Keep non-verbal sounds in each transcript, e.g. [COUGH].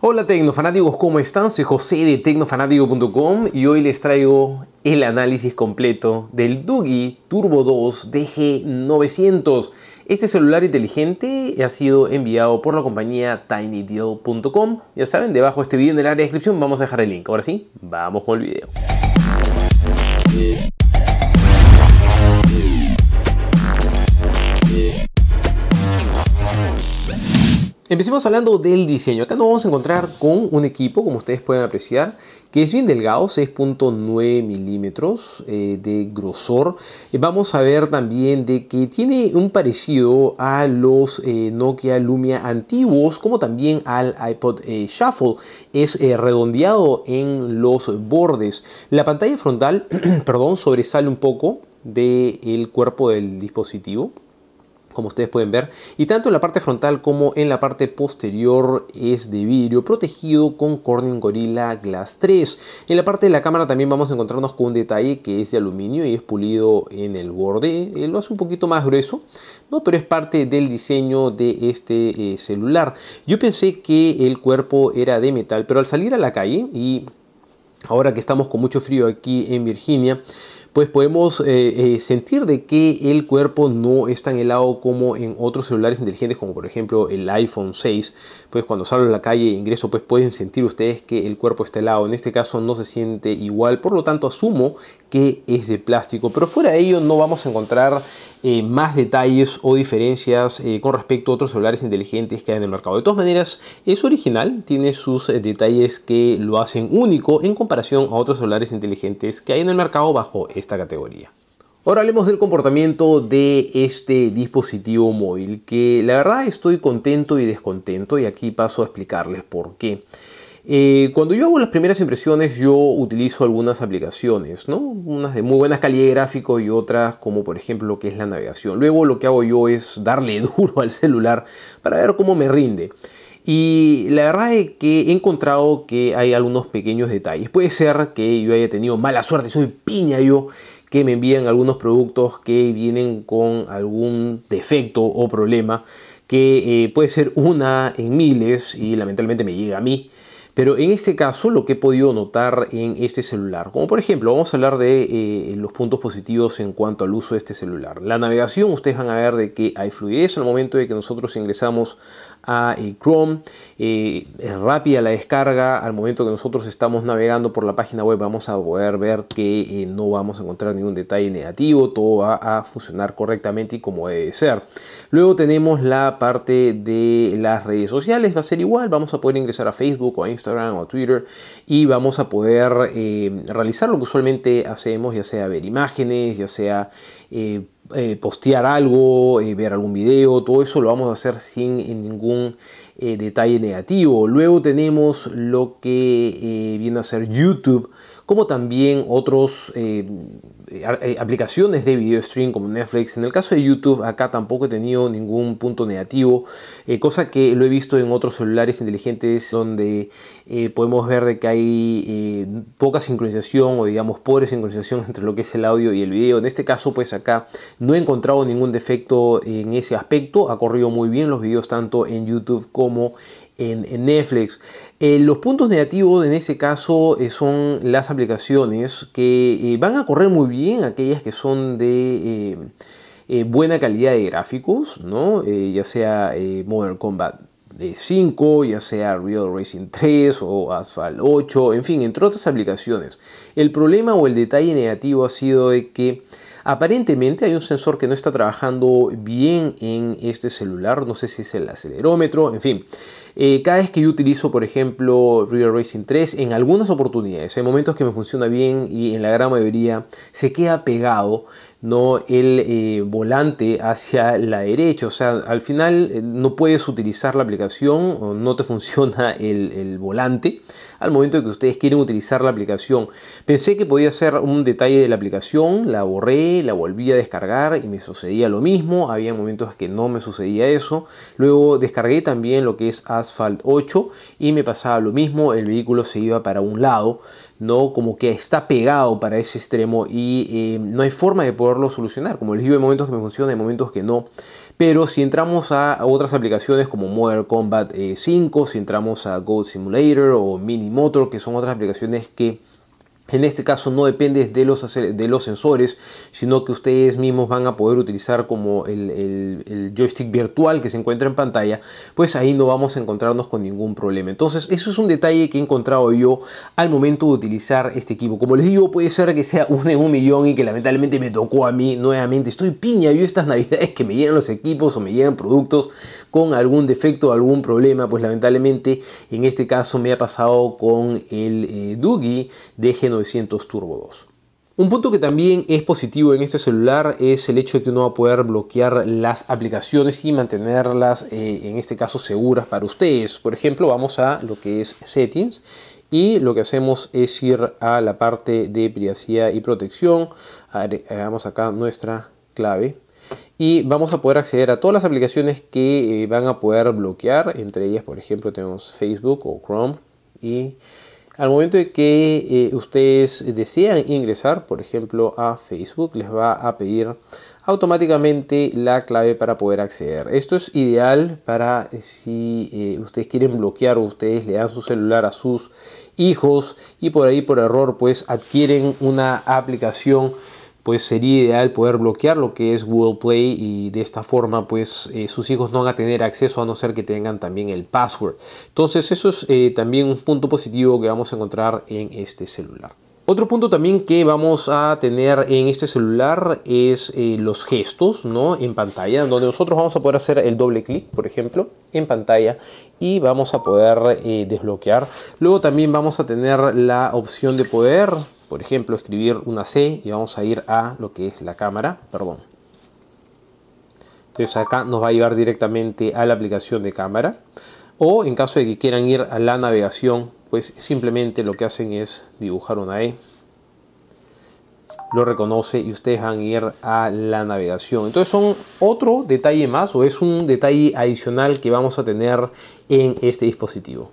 Hola Tecnofanáticos, ¿cómo están? Soy José de tecnofanático.com y hoy les traigo el análisis completo del Dugi Turbo 2 DG900. Este celular inteligente ha sido enviado por la compañía tinydeal.com. Ya saben, debajo de este video en el área de descripción vamos a dejar el link. Ahora sí, vamos con el video. Empecemos hablando del diseño. Acá nos vamos a encontrar con un equipo, como ustedes pueden apreciar, que es bien delgado, 6.9 milímetros eh, de grosor. Eh, vamos a ver también de que tiene un parecido a los eh, Nokia Lumia antiguos, como también al iPod Shuffle. Es redondeado en los bordes. La pantalla frontal, [CLEARS THROAT] perdón, sobresale un poco del cuerpo del dispositivo como ustedes pueden ver. Y tanto en la parte frontal como en la parte posterior es de vidrio protegido con Corning Gorilla Glass 3. En la parte de la cámara también vamos a encontrarnos con un detalle que es de aluminio y es pulido en el borde. Eh, lo hace un poquito más grueso, ¿no? pero es parte del diseño de este eh, celular. Yo pensé que el cuerpo era de metal, pero al salir a la calle y ahora que estamos con mucho frío aquí en Virginia, pues podemos eh, eh, sentir de que el cuerpo no es tan helado como en otros celulares inteligentes, como por ejemplo el iPhone 6. Pues cuando salgo a la calle e ingreso, pues pueden sentir ustedes que el cuerpo está helado. En este caso no se siente igual, por lo tanto asumo que es de plástico. Pero fuera de ello no vamos a encontrar eh, más detalles o diferencias con respecto a otros celulares inteligentes que hay en el mercado. De todas maneras, es original, tiene sus detalles que lo hacen único en comparación a otros celulares inteligentes que hay en el mercado bajo este categoría. Ahora hablemos del comportamiento de este dispositivo móvil, que la verdad estoy contento y descontento y aquí paso a explicarles por qué. Eh, cuando yo hago las primeras impresiones yo utilizo algunas aplicaciones, ¿no? unas de muy buena calidad de gráfico y otras como por ejemplo lo que es la navegación. Luego lo que hago yo es darle [LAUGHS] duro al celular para ver cómo me rinde. Y la verdad es que he encontrado que hay algunos pequeños detalles. Puede ser que yo haya tenido mala suerte, soy piña yo, que me envían algunos productos que vienen con algún defecto o problema, que eh, puede ser una en miles y lamentablemente me llega a mí. Pero en este caso, lo que he podido notar en este celular, como por ejemplo, vamos a hablar de eh, los puntos positivos en cuanto al uso de este celular. La navegación, ustedes van a ver de que hay fluidez al momento de que nosotros ingresamos a eh, Chrome, eh, es rápida la descarga, al momento que nosotros estamos navegando por la página web vamos a poder ver que no vamos a encontrar ningún detalle negativo, todo va a funcionar correctamente y como debe ser. Luego tenemos la parte de las redes sociales, va a ser igual, vamos a poder ingresar a Facebook o a Instagram o Twitter y vamos a poder eh, realizar lo que usualmente hacemos, ya sea ver imágenes, ya sea eh, eh, postear algo, ver algún video, todo eso lo vamos a hacer sin ningún detalle negativo. Luego tenemos lo que viene a ser YouTube como también otras eh, eh, eh, aplicaciones de video stream como Netflix. En el caso de YouTube, acá tampoco he tenido ningún punto negativo, cosa que lo he visto en otros celulares inteligentes donde podemos ver que hay poca sincronización o digamos pobre sincronización [LAUGHS] entre lo que es el audio y el video. En este caso, pues acá no he encontrado ningún defecto en ese aspecto. Ha corrido muy bien los videos tanto en YouTube como en en, Netflix. Eh, los puntos negativos en ese caso eh, son las aplicaciones que eh, van a correr muy bien, aquellas que son de buena calidad de gráficos, ¿no? ya sea Modern Combat 5, ya sea Real Racing 3 o Asphalt 8, en fin, entre otras aplicaciones. El problema o el detalle negativo ha sido de que Aparentemente hay un sensor que no está trabajando bien en este celular, no sé si es el acelerómetro, en fin. Eh, cada vez que yo utilizo, por ejemplo, Real Racing 3, en algunas oportunidades, hay momentos que me funciona bien y en la gran mayoría se queda pegado no el eh, volante hacia la derecha. O sea, al final eh, no puedes utilizar la aplicación, no te [LAUGHS] funciona el volante al momento de que ustedes quieren utilizar la aplicación. Pensé que podía ser un detalle de la aplicación, la borré, la volví a descargar y me sucedía lo mismo. Había momentos que no me sucedía eso. Luego descargué también lo que es Asphalt 8 y me pasaba lo mismo, el vehículo se iba para un lado. ¿no? Como que está pegado para ese extremo y eh, no hay forma de poderlo solucionar. Como les digo, hay momentos que me funciona, hay momentos que no. Pero si entramos a otras aplicaciones como Modern Combat 5, eh, si entramos a Gold Simulator o Mini Motor, que son otras aplicaciones que en este caso no depende de los, de los sensores, sino que ustedes mismos van a poder utilizar como el, joystick virtual que se encuentra en pantalla, pues ahí no vamos a encontrarnos con ningún problema. Entonces eso es un detalle que he encontrado yo al momento de utilizar este equipo. Como les digo, puede ser que sea un en un millón y que lamentablemente me tocó a mí nuevamente. Estoy piña yo estas [LAUGHS] navidades que me llegan los equipos o me llegan productos con algún defecto algún problema, pues lamentablemente en este caso me ha pasado con el eh, de Geno Turbo 2. Un punto que también es positivo en este celular es el hecho de que uno va a poder bloquear las aplicaciones y mantenerlas, eh, en este caso, seguras para ustedes. Por ejemplo, vamos a lo que es Settings y lo que hacemos es ir a la parte de privacidad y protección. Hagamos acá nuestra clave y vamos a poder acceder a todas las aplicaciones que eh, van a poder bloquear. Entre ellas, por ejemplo, tenemos Facebook o Chrome y al momento de que eh, ustedes desean ingresar, por ejemplo, a Facebook, les va a pedir automáticamente la clave para poder acceder. Esto es ideal para eh, si eh, ustedes quieren bloquear o ustedes le dan su celular a sus hijos y por ahí por error pues adquieren una aplicación pues sería ideal poder bloquear lo que es Google Play y de esta forma pues eh, sus hijos no van a tener acceso a no ser que tengan también el password. Entonces eso es eh, también un punto positivo que vamos a encontrar en este celular. Otro punto también que vamos a tener en este celular es eh, los gestos ¿no? en pantalla, donde nosotros vamos a poder hacer el doble clic, por ejemplo, en pantalla y vamos a poder eh, desbloquear. Luego también vamos a tener la opción de poder, por ejemplo, escribir una C y vamos a ir a lo que es la cámara, perdón. Entonces acá nos va a llevar directamente a la aplicación de cámara o en caso de que quieran ir a la navegación pues simplemente lo que hacen es dibujar una E lo reconoce y ustedes van a ir a la navegación. Entonces son otro detalle más o es un detalle adicional que vamos a tener en este dispositivo.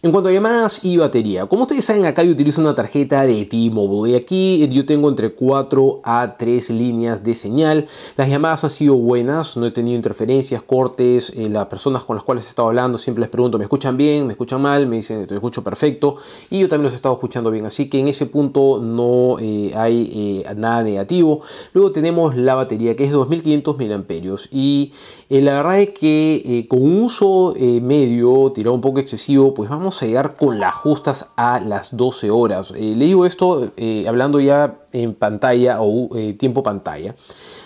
En cuanto a llamadas y batería, como ustedes saben acá yo utilizo una tarjeta de T-Mobile y aquí yo tengo entre 4 a 3 líneas de señal. Las llamadas han sido buenas, no he tenido interferencias, cortes, eh, las personas con las cuales he estado hablando siempre les pregunto, ¿me escuchan bien? ¿Me escuchan mal? Me dicen, te escucho perfecto y yo también los he estado escuchando bien, así que en ese punto no eh, hay eh, nada negativo. Luego tenemos la batería que es de 2500 mAh y la verdad es que con un uso medio tirado un poco excesivo, pues vamos llegar con las justas a las 12 horas. Eh, le digo esto eh, hablando ya en pantalla o eh, tiempo pantalla.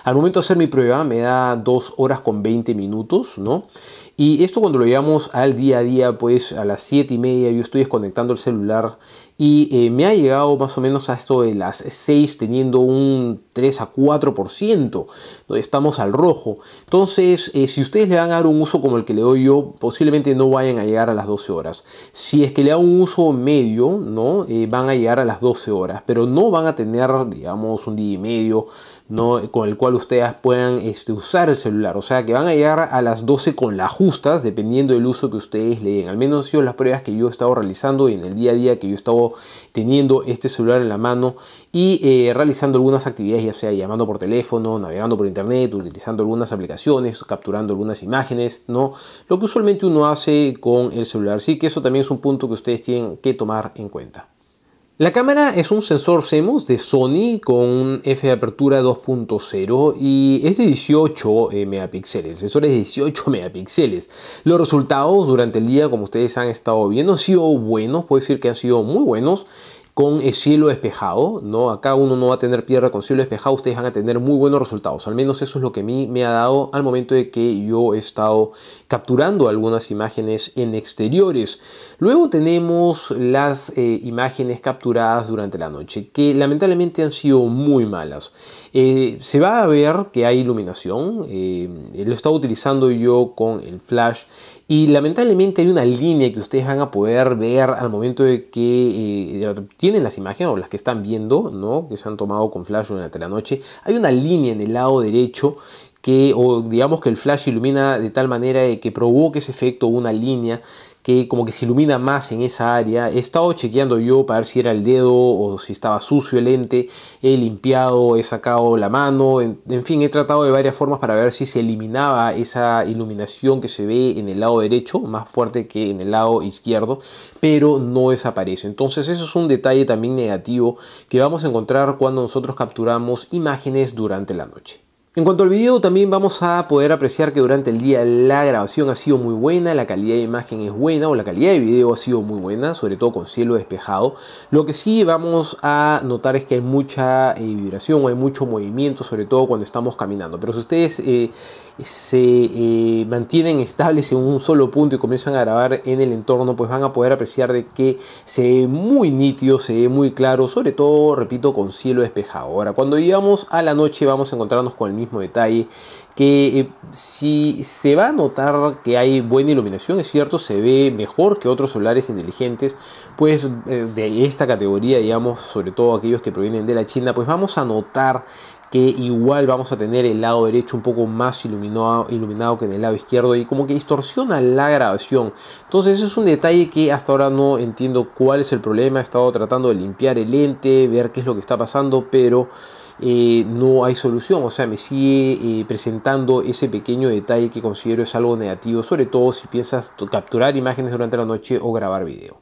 Al momento de hacer mi prueba me da 2 horas con 20 minutos, ¿no? Y esto cuando lo llevamos al día a día, pues a las 7 y media yo estoy desconectando el celular y eh, me ha llegado más o menos a esto de las 6 teniendo un 3 a 4%, donde estamos al rojo. Entonces, eh, si ustedes le van a dar un uso como el que le doy yo, posiblemente no vayan a llegar a las 12 horas. Si es que le hago un uso medio, ¿no? Eh, van a llegar a las 12 horas, pero no van a tener, digamos, un día y medio ¿no? con el cual ustedes puedan este, usar el celular. O sea que van a llegar a las 12 con las justas, dependiendo del uso que ustedes le den. Al menos yo las pruebas que yo he estado realizando y en el día a día que yo he estado teniendo este celular en la mano y eh, realizando algunas actividades, ya sea llamando por teléfono, navegando por internet, utilizando algunas aplicaciones, capturando algunas imágenes, ¿no? Lo que usualmente uno hace con el celular. así que eso también es un punto que ustedes tienen que tomar en cuenta. La cámara es un sensor CMOS de Sony con f de apertura 2.0 y es de 18 megapíxeles, el sensor es de 18 megapíxeles. Los resultados durante el día, como ustedes han estado viendo, han sido buenos, puedo decir que han sido muy buenos con el cielo despejado, ¿no? Acá uno no va a tener piedra con cielo despejado, ustedes van a tener muy buenos resultados. Al menos eso es lo que a mí me ha dado al momento de que yo he estado capturando algunas imágenes en exteriores. Luego tenemos las eh, imágenes capturadas durante la noche, que lamentablemente han sido muy malas. Eh, se va a ver que hay iluminación, eh, lo he estado utilizando yo con el flash y lamentablemente hay una línea que ustedes van a poder ver al momento de que eh, tienen las imágenes o las que están viendo, ¿no? Que se han tomado con flash durante la noche. Hay una línea en el lado derecho que, o digamos que el flash ilumina de tal manera que provoque ese efecto, una línea que como que se ilumina más en esa área. He estado chequeando yo para ver si era el dedo o si estaba sucio el lente. He limpiado, he sacado la mano. En, en, fin, he tratado de varias formas para ver si se eliminaba esa iluminación que se ve en el lado derecho, más fuerte que en el lado izquierdo, pero no desaparece. Entonces eso es un detalle también negativo que vamos a encontrar cuando nosotros capturamos imágenes durante la noche. En cuanto al video, también vamos a poder apreciar que durante el día la grabación ha sido muy buena, la calidad de imagen es buena o la calidad de video ha sido muy buena, sobre todo con cielo despejado. Lo que sí vamos a notar es que hay mucha eh, vibración o hay mucho movimiento, sobre todo cuando estamos caminando. Pero si ustedes eh, se mantienen estables en un solo punto y comienzan a grabar en el entorno, pues van a poder apreciar de que se ve muy nítido, se ve muy claro, sobre todo, repito, con cielo despejado. Ahora, cuando llegamos a la noche vamos a encontrarnos con el mismo detalle que eh, si se va a notar que hay buena iluminación, es cierto, se ve mejor que otros solares inteligentes, pues eh, de esta categoría, digamos, sobre todo aquellos que provienen de la China, pues vamos a notar que igual vamos a tener el lado derecho un poco más iluminado, iluminado que en el lado izquierdo y como que distorsiona la grabación. Entonces es un detalle que hasta ahora no entiendo cuál es el problema. He estado tratando de limpiar el lente, ver qué es lo que está pasando, pero... Eh, no hay solución. O sea, me sigue eh, presentando ese pequeño detalle que considero es algo negativo, sobre todo si piensas capturar imágenes durante la noche o grabar video.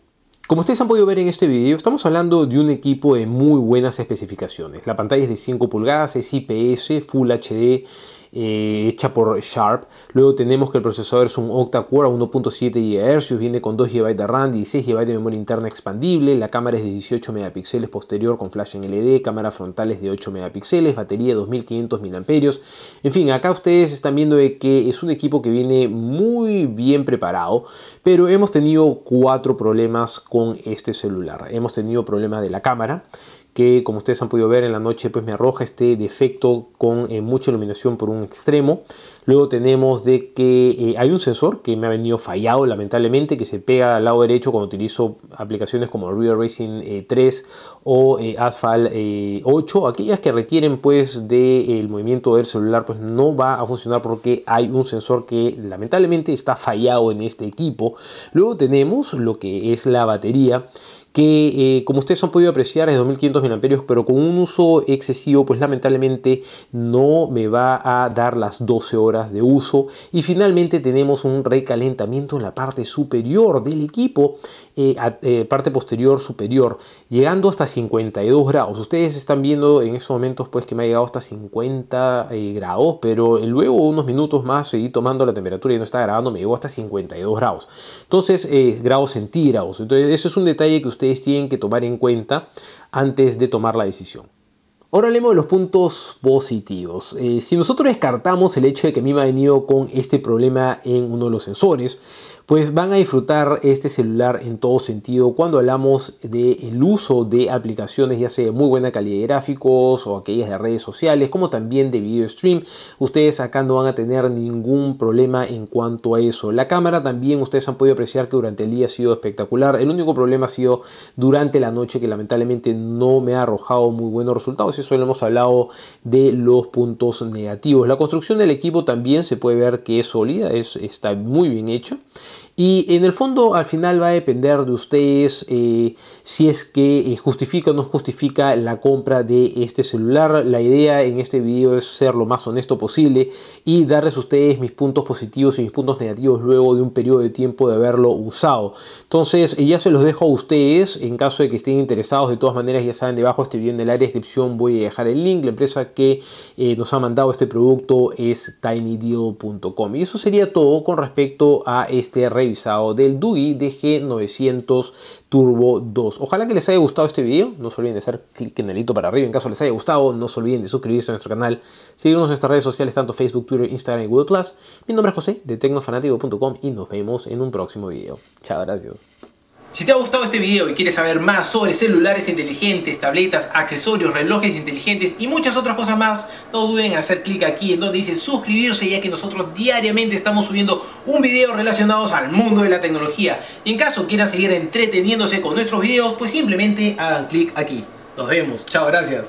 Como ustedes han podido ver en este video, estamos hablando de un equipo de muy buenas especificaciones. La pantalla es de 5 pulgadas, es IPS, Full HD eh, hecha por Sharp. Luego tenemos que el procesador es un octa-core a 1.7 GHz, viene con 2 GB de RAM, 16 GB de memoria interna expandible, la cámara es de 18 megapíxeles posterior con flash en LED, cámara frontal es de 8 megapíxeles, batería 2500 mAh. En fin, acá ustedes están viendo que es un equipo que viene muy bien preparado, pero hemos tenido cuatro problemas con este celular. Hemos tenido problema de la cámara, que como ustedes han podido ver en la noche pues me arroja este defecto con eh, mucha iluminación por un extremo luego tenemos de que eh, hay un sensor que me ha venido fallado lamentablemente que se pega al lado derecho cuando utilizo aplicaciones como Real Racing 3 eh, o Asphalt 8 aquellas que requieren pues del movimiento del celular pues no va a funcionar porque hay un sensor que lamentablemente está fallado en este equipo luego tenemos lo que es la batería que eh, como ustedes han podido apreciar es 2500 amperios pero con un uso excesivo pues lamentablemente no me va a dar las 12 horas de uso. Y finalmente tenemos un recalentamiento en la parte superior del equipo, eh, eh, parte posterior superior, llegando hasta 52 grados. Ustedes están viendo en estos momentos pues que me ha llegado hasta 50 grados, pero luego unos minutos más seguí tomando la temperatura y no estaba grabando, me llegó hasta 52 grados. Entonces, grados centígrados. Entonces, eso es un detalle que ustedes ustedes tienen que tomar en cuenta antes de tomar la decisión. Ahora hablemos de los puntos positivos. Eh, si nosotros descartamos el hecho de que a mí me ha venido con este problema en uno de los sensores, pues van a disfrutar este celular en todo sentido cuando hablamos del el uso de aplicaciones ya sea de muy buena calidad de gráficos o aquellas de redes sociales como también de video stream ustedes acá no van a tener ningún problema en cuanto a eso la cámara también ustedes han podido apreciar que durante el día ha sido espectacular el único problema ha sido durante la noche que lamentablemente no me ha arrojado muy buenos resultados y eso lo hemos hablado de los puntos negativos la construcción del equipo también se puede ver que es sólida es, está muy bien hecha y en el fondo al final va a depender de ustedes eh, si es que eh, justifica o no justifica la compra de este celular. La idea en este video es ser lo más honesto posible y darles a ustedes mis puntos positivos y mis puntos negativos luego de un periodo de tiempo de haberlo usado. Entonces eh, ya se los dejo a ustedes en caso de que estén interesados. De todas maneras ya saben debajo este video en el área descripción voy a dejar el link. La empresa que nos ha mandado este producto es tinydeal.com. Y eso sería todo con respecto a este review revisado del DUI DG900 Turbo 2. Ojalá que les haya gustado este video. No se olviden de hacer clic en el hito para arriba en caso les haya gustado. No se olviden de suscribirse a nuestro canal, seguirnos en nuestras redes sociales, tanto Facebook, Twitter, Instagram y Google Plus. Mi nombre es José de tecnofanático.com y nos vemos en un próximo video. Chao, gracias. Si te ha gustado este video y quieres saber más sobre celulares inteligentes, tabletas, accesorios, relojes inteligentes y muchas otras cosas más, no duden en hacer clic aquí en donde dice suscribirse ya que nosotros diariamente estamos subiendo un video relacionados al mundo de la tecnología. Y en caso quieran seguir entreteniéndose con nuestros videos, pues simplemente hagan clic aquí. Nos vemos, chao, gracias.